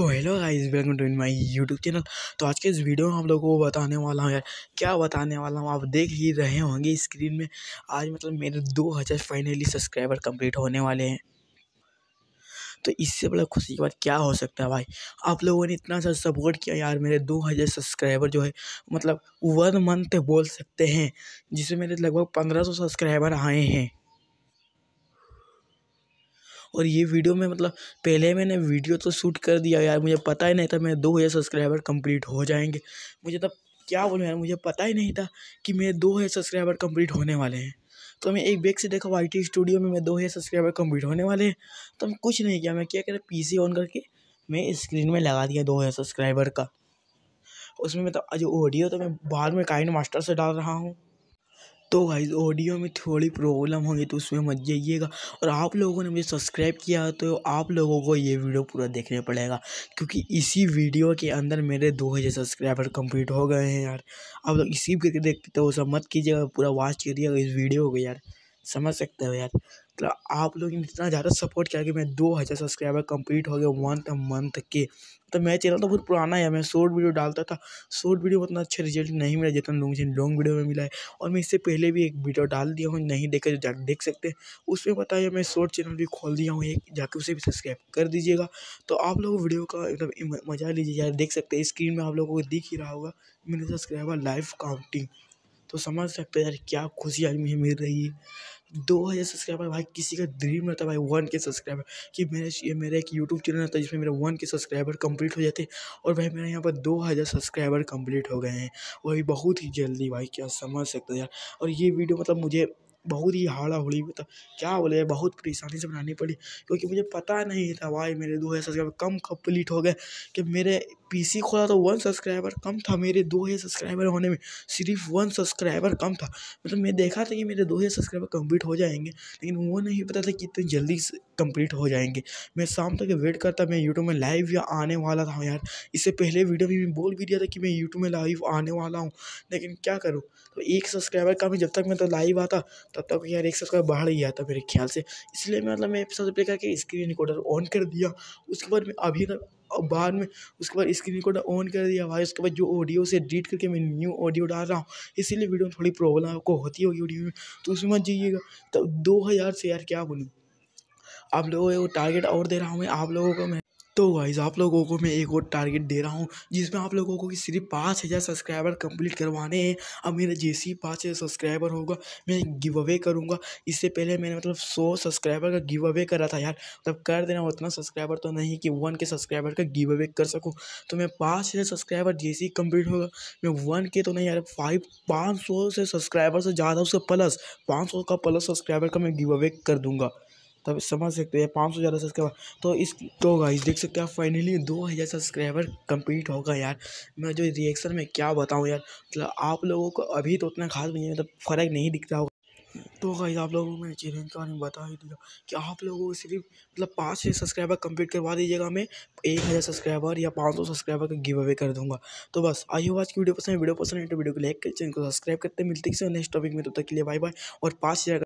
तो hello guys welcome to in my YouTube channel तो आज के इस वीडियो में हम लोगों को बताने वाला हूँ यार क्या बताने वाला हूँ आप देख ही रहे होंगे स्क्रीन में आज मतलब मेरे दो हज़ार फाइनली सब्सक्राइबर कंप्लीट होने वाले हैं तो इससे बड़ा खुशी की बात क्या हो सकता है भाई आप लोगों ने इतना सा सपोर्ट किया यार मेरे दो हज़ार सब्सक्राइबर जो है मतलब वन मंथ बोल सकते हैं जिसमें मेरे लगभग पंद्रह सौ सब्सक्राइबर आए हैं और ये वीडियो में मतलब पहले मैंने वीडियो तो शूट कर दिया यार मुझे पता ही नहीं था मेरे दो हज़ार सब्सक्राइबर कंप्लीट हो जाएंगे मुझे तब क्या बोलूँ यार मुझे पता ही नहीं था कि मेरे दो हज़ार सब्सक्राइबर कंप्लीट होने वाले हैं तो मैं एक बैग से देखा वाई टी स्टूडियो में मेरे दो हज़ार सब्सक्राइबर कम्प्लीट होने वाले हैं तो मैं कुछ नहीं किया मैं क्या करें पी सी ऑन करके मैं स्क्रीन में लगा दिया दो हज़ार सब्सक्राइबर का उसमें मतलब जो ऑडियो तो मैं बाद में काइंड मास्टर से डाल रहा हूँ तो गाइज़ ऑडियो में थोड़ी प्रॉब्लम होगी तो उसमें मत जाइएगा और आप लोगों ने मुझे सब्सक्राइब किया तो आप लोगों को ये वीडियो पूरा देखना पड़ेगा क्योंकि इसी वीडियो के अंदर मेरे दो हज़ार सब्सक्राइबर कंप्लीट हो गए हैं यार आप लोग इसी करके देखते हो सब मत कीजिएगा पूरा वॉच करिएगा इस वीडियो को यार समझ सकते हो यार मतलब आप लोग ने इतना ज़्यादा सपोर्ट किया कि मैं दो हज़ार सब्सक्राइबर कंप्लीट हो गए वन मंथ के तो मेरा चैनल तो बहुत पुराना है मैं शॉर्ट वीडियो डालता था शॉर्ट वीडियो में उतना अच्छा रिजल्ट नहीं मिला जितना लोग मुझे लॉन्ग वीडियो में मिला है और मैं इससे पहले भी एक वीडियो डाल दिया हूँ नहीं देखा जा देख सकते उसमें बताया मैं शॉर्ट चैनल भी खोल दिया हूँ एक जाके उसे भी सब्सक्राइब कर दीजिएगा तो आप लोग वीडियो का मतलब मज़ा लीजिए यार देख सकते हैं स्क्रीन में आप लोगों को दिख ही रहा होगा मेरे सब्सक्राइबर लाइव काउंटिंग तो समझ सकते हैं यार क्या खुशी आज मुझे मिल रही है दो हज़ार सब्सक्राइबर भाई किसी का ड्रीम रहता है भाई वन के सब्सक्राइबर कि मेरे ये मेरा एक यूट्यूब चैनल रहता है जिसमें मेरा वन के सब्सक्राइबर कंप्लीट हो जाते और भाई मेरे यहाँ पर दो हज़ार सब्सक्राइबर कंप्लीट हो गए हैं वही बहुत ही जल्दी भाई क्या समझ सकते हैं यार और ये वीडियो मतलब मुझे बहुत ही हाड़ा होली मतलब क्या बोले बहुत परेशानी से बनानी पड़ी क्योंकि मुझे पता नहीं था भाई मेरे दो हज़ार सब्सक्राइबर कम कंप्लीट हो गए कि मेरे पीसी खोला तो वन सब्सक्राइबर कम था मेरे दो ही सब्सक्राइबर होने में सिर्फ वन सब्सक्राइबर कम था मतलब मैं देखा था कि मेरे दो ही सब्सक्राइबर कंप्लीट हो जाएंगे लेकिन वो नहीं पता था कि इतनी जल्दी कंप्लीट हो जाएंगे मैं शाम तक वेट करता मैं यूट्यूब में लाइव या आने वाला था यार इससे पहले वीडियो में मैं बोल भी दिया था कि मैं यूट्यूब में लाइव आने वाला हूँ लेकिन क्या करूँ तो एक सब्सक्राइबर का मैं जब तक मैं तो लाइव आता तब तक यार एक सब्सक्राइबर बाहर ही आता मेरे ख्याल से इसलिए मतलब मैं सबसे पहले करके स्क्रीन रिकॉर्डर ऑन कर दिया उसके बाद मैं अभी तक और बाद में उसके बाद स्क्रीन रिकॉर्डर ऑन कर दिया भाई उसके बाद जो ऑडियो से एडिट करके मैं न्यू ऑडियो डाल रहा हूँ इसीलिए वीडियो में थोड़ी प्रॉब्लम आपको होती होगी ऑडियो में तो उसमें मत जाइएगा तब दो हज़ार से यार क्या बोलूँ आप लोगों को टारगेट और दे रहा हूँ मैं आप लोगों को मैं तो वाइज आप लोगों को मैं एक और टारगेट दे रहा हूँ जिसमें आप लोगों को कि सिर्फ पाँच हज़ार सब्सक्राइबर कंप्लीट करवाने हैं अब मेरा जैसे ही पाँच हज़ार सब्सक्राइबर होगा मैं गिव अवे करूँगा इससे पहले मैंने मतलब सौ सब्सक्राइबर का गिव अवे करा था यार मतलब कर देना उतना सब्सक्राइबर तो नहीं कि वन के सब्सक्राइबर का गिव अवे कर सकूँ तो मैं पाँच हज़ार सब्सक्राइबर जैसे ही कम्प्लीट होगा मैं वन के तो नहीं यार फाइव पाँच सौ से सब्सक्राइबर से ज़्यादा उसका प्लस पाँच सौ का प्लस सब्सक्राइबर का मैं गिव अवे कर दूँगा तब समझ सकते हैं पाँच सौ ज़्यादा सब्सक्राइबर तो इस तो गाइस देख सकते हैं फाइनली दो हज़ार सब्सक्राइबर कंप्लीट होगा यार मैं जो रिएक्शन में क्या बताऊँ यार मतलब आप लोगों को अभी तो उतना खास नहीं मतलब फ़र्क नहीं दिखता होगा तो गाइस आप लोगों को मैं चैलेंज के बारे में बता ही दिया कि आप लोगों को सिर्फ मतलब पाँच से सब्सक्राइबर कम्प्लीट करवा दीजिएगा मैं एक हज़ार सब्सक्राइबर या पाँच सौ सब्सक्राइबर का गिव अवे कर दूँगा तो बस आई हो आज की वीडियो पसंद है वीडियो पसंद है तो वीडियो को लाइक कर चैनल को सब्सक्राइब करते मिलते किसी नेक्स्ट टॉपिक में तब तो तक के लिए बाय बाय और पाँच हज़ार